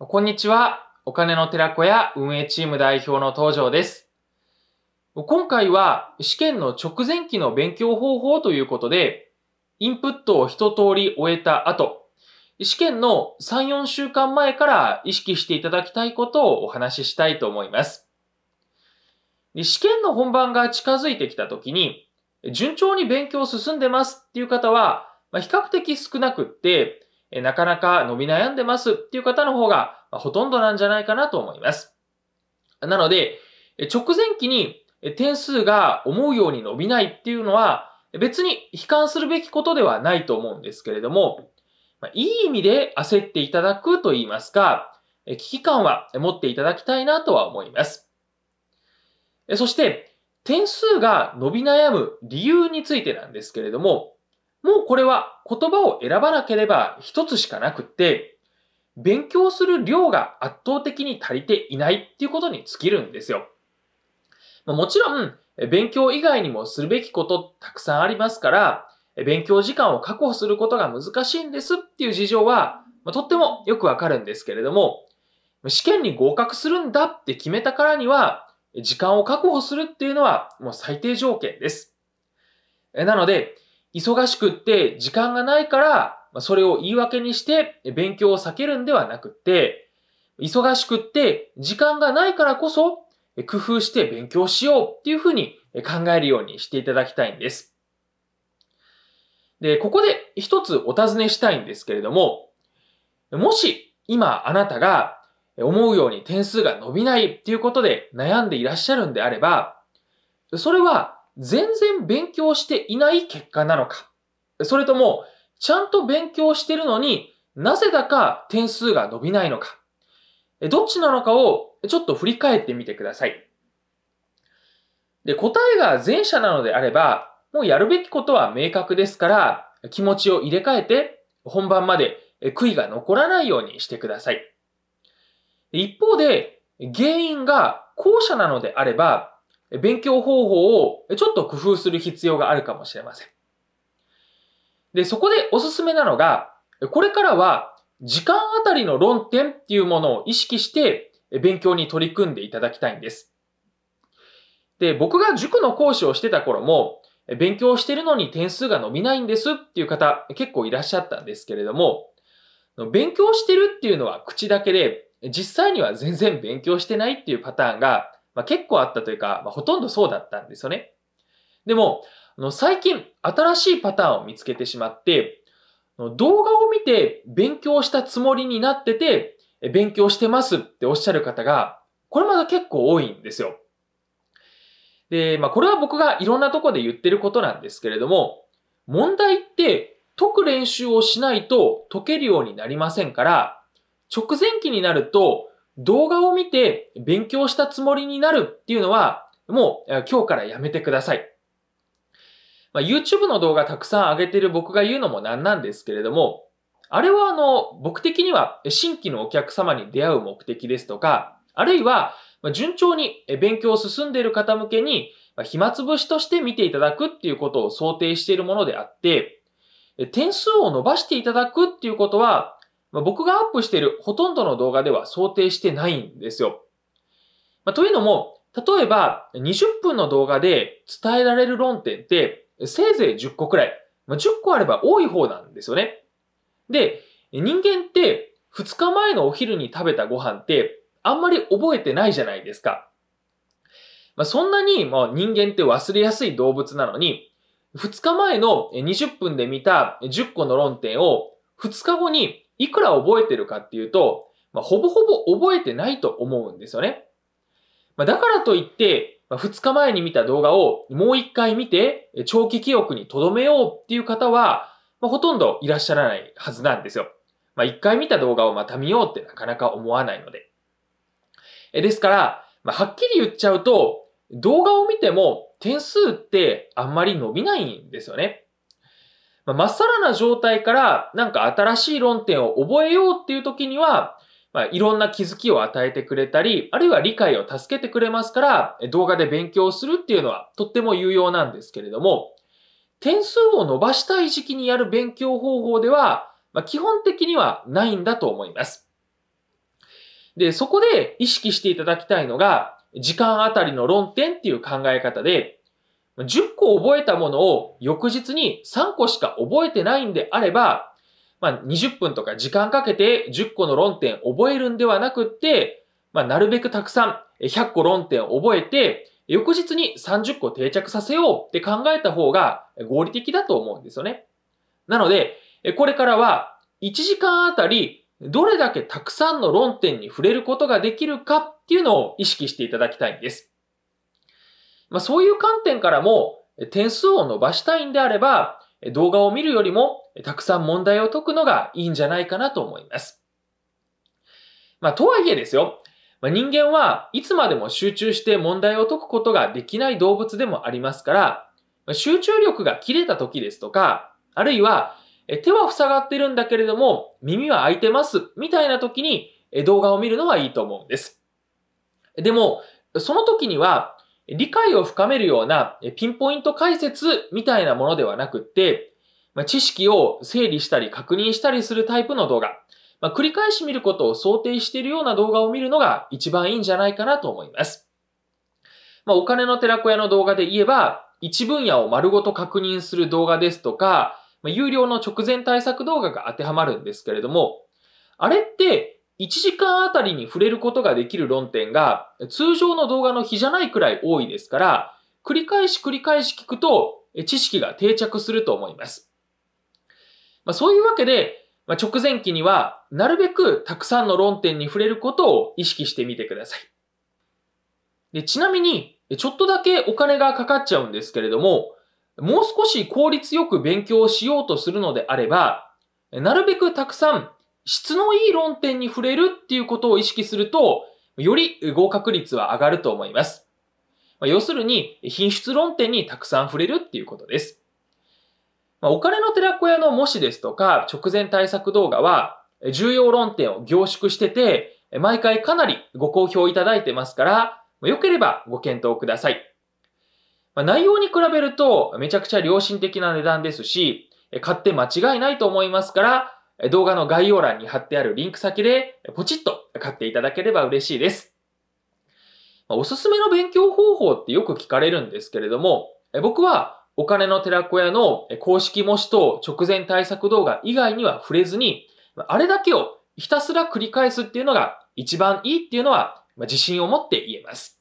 こんにちは。お金の寺子屋運営チーム代表の登場です。今回は試験の直前期の勉強方法ということで、インプットを一通り終えた後、試験の3、4週間前から意識していただきたいことをお話ししたいと思います。試験の本番が近づいてきた時に、順調に勉強進んでますっていう方は、比較的少なくって、えなかなか伸び悩んでますっていう方の方が、ほとんどなんじゃないかなと思います。なので、直前期に点数が思うように伸びないっていうのは、別に悲観するべきことではないと思うんですけれども、いい意味で焦っていただくと言いますか、危機感は持っていただきたいなとは思います。そして、点数が伸び悩む理由についてなんですけれども、もうこれは言葉を選ばなければ一つしかなくって、勉強する量が圧倒的に足りていないっていうことに尽きるんですよ。もちろん、勉強以外にもするべきことたくさんありますから、勉強時間を確保することが難しいんですっていう事情は、とってもよくわかるんですけれども、試験に合格するんだって決めたからには、時間を確保するっていうのはもう最低条件です。なので、忙しくって時間がないから、それを言い訳にして勉強を避けるんではなくて、忙しくって時間がないからこそ、工夫して勉強しようっていうふうに考えるようにしていただきたいんです。で、ここで一つお尋ねしたいんですけれども、もし今あなたが思うように点数が伸びないっていうことで悩んでいらっしゃるんであれば、それは全然勉強していない結果なのか、それとも、ちゃんと勉強してるのになぜだか点数が伸びないのか、どっちなのかをちょっと振り返ってみてください。で、答えが前者なのであれば、もうやるべきことは明確ですから、気持ちを入れ替えて、本番まで悔いが残らないようにしてください。一方で、原因が後者なのであれば、勉強方法をちょっと工夫する必要があるかもしれません。で、そこでおすすめなのが、これからは時間あたりの論点っていうものを意識して勉強に取り組んでいただきたいんです。で、僕が塾の講師をしてた頃も、勉強してるのに点数が伸びないんですっていう方結構いらっしゃったんですけれども、勉強してるっていうのは口だけで、実際には全然勉強してないっていうパターンがまあ、結構あったというか、まあ、ほとんどそうだったんですよね。でも、あの最近新しいパターンを見つけてしまって、動画を見て勉強したつもりになってて、勉強してますっておっしゃる方が、これまだ結構多いんですよ。で、まあこれは僕がいろんなとこで言ってることなんですけれども、問題って解く練習をしないと解けるようになりませんから、直前期になると動画を見て勉強したつもりになるっていうのは、もう今日からやめてください。まあ、YouTube の動画たくさん上げてる僕が言うのもなんなんですけれども、あれはあの、僕的には新規のお客様に出会う目的ですとか、あるいは順調に勉強を進んでいる方向けに暇つぶしとして見ていただくっていうことを想定しているものであって、点数を伸ばしていただくっていうことは、まあ、僕がアップしているほとんどの動画では想定してないんですよ。まあ、というのも、例えば20分の動画で伝えられる論点ってせいぜい10個くらい、まあ、10個あれば多い方なんですよね。で、人間って2日前のお昼に食べたご飯ってあんまり覚えてないじゃないですか。まあ、そんなにまあ人間って忘れやすい動物なのに、2日前の20分で見た10個の論点を2日後にいくら覚えてるかっていうと、まあ、ほぼほぼ覚えてないと思うんですよね。まあ、だからといって、まあ、2日前に見た動画をもう1回見て、長期記憶に留めようっていう方は、まあ、ほとんどいらっしゃらないはずなんですよ。まあ、1回見た動画をまた見ようってなかなか思わないので。えですから、まあ、はっきり言っちゃうと、動画を見ても点数ってあんまり伸びないんですよね。まあ、っさらな状態からなんか新しい論点を覚えようっていう時には、まあ、いろんな気づきを与えてくれたり、あるいは理解を助けてくれますから、動画で勉強するっていうのはとっても有用なんですけれども、点数を伸ばしたい時期にやる勉強方法では、まあ、基本的にはないんだと思います。で、そこで意識していただきたいのが、時間あたりの論点っていう考え方で、10個覚えたものを翌日に3個しか覚えてないんであれば、まあ、20分とか時間かけて10個の論点覚えるんではなくって、まあ、なるべくたくさん100個論点覚えて、翌日に30個定着させようって考えた方が合理的だと思うんですよね。なので、これからは1時間あたりどれだけたくさんの論点に触れることができるかっていうのを意識していただきたいんです。まあ、そういう観点からも点数を伸ばしたいんであれば、動画を見るよりもたくさん問題を解くのがいいんじゃないかなと思います。まあ、とはいえですよ、まあ、人間はいつまでも集中して問題を解くことができない動物でもありますから、集中力が切れた時ですとか、あるいは手は塞がってるんだけれども耳は開いてますみたいな時に動画を見るのはいいと思うんです。でも、その時には理解を深めるようなピンポイント解説みたいなものではなくって、ま知識を整理したり確認したりするタイプの動画、まあ、繰り返し見ることを想定しているような動画を見るのが一番いいんじゃないかなと思います。まあ、お金の寺子屋の動画で言えば、一分野を丸ごと確認する動画ですとか、まあ、有料の直前対策動画が当てはまるんですけれども、あれって1時間あたりに触れることができる論点が通常の動画の比じゃないくらい多いですから、繰り返し繰り返し聞くと知識が定着すると思います。まあ、そういうわけで、まあ、直前期にはなるべくたくさんの論点に触れることを意識してみてください。でちなみに、ちょっとだけお金がかかっちゃうんですけれども、もう少し効率よく勉強しようとするのであれば、なるべくたくさん質のいい論点に触れるっていうことを意識すると、より合格率は上がると思います。ま要するに、品質論点にたくさん触れるっていうことです。まお金の寺子屋の模試ですとか、直前対策動画は、重要論点を凝縮してて、毎回かなりご好評いただいてますから、良ければご検討ください。ま内容に比べると、めちゃくちゃ良心的な値段ですし、買って間違いないと思いますから、動画の概要欄に貼ってあるリンク先でポチッと買っていただければ嬉しいです。おすすめの勉強方法ってよく聞かれるんですけれども、僕はお金の寺子屋の公式模試と直前対策動画以外には触れずに、あれだけをひたすら繰り返すっていうのが一番いいっていうのは自信を持って言えます。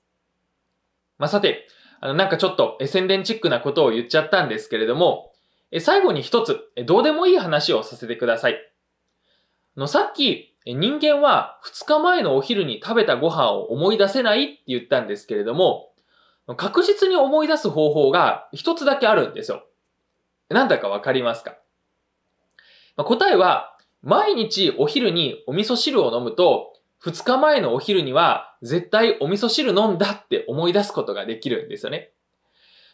まあ、さて、あの、なんかちょっと宣伝チックなことを言っちゃったんですけれども、最後に一つ、どうでもいい話をさせてください。のさっき人間は2日前のお昼に食べたご飯を思い出せないって言ったんですけれども、確実に思い出す方法が一つだけあるんですよ。なんだかわかりますか答えは、毎日お昼にお味噌汁を飲むと、2日前のお昼には絶対お味噌汁飲んだって思い出すことができるんですよね。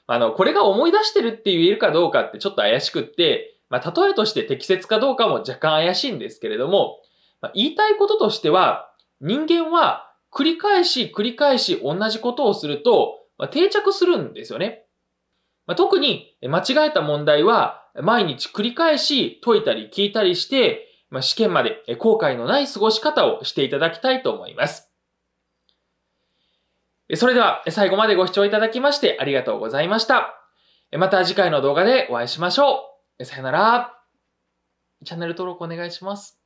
あの、これが思い出してるって言えるかどうかってちょっと怪しくって、まあ、例えとして適切かどうかも若干怪しいんですけれども、まあ、言いたいこととしては、人間は繰り返し繰り返し同じことをすると、まあ、定着するんですよね。まあ、特に間違えた問題は毎日繰り返し解いたり聞いたりして、まあ、試験まで後悔のない過ごし方をしていただきたいと思います。それでは最後までご視聴いただきましてありがとうございました。また次回の動画でお会いしましょう。さよならチャンネル登録お願いします。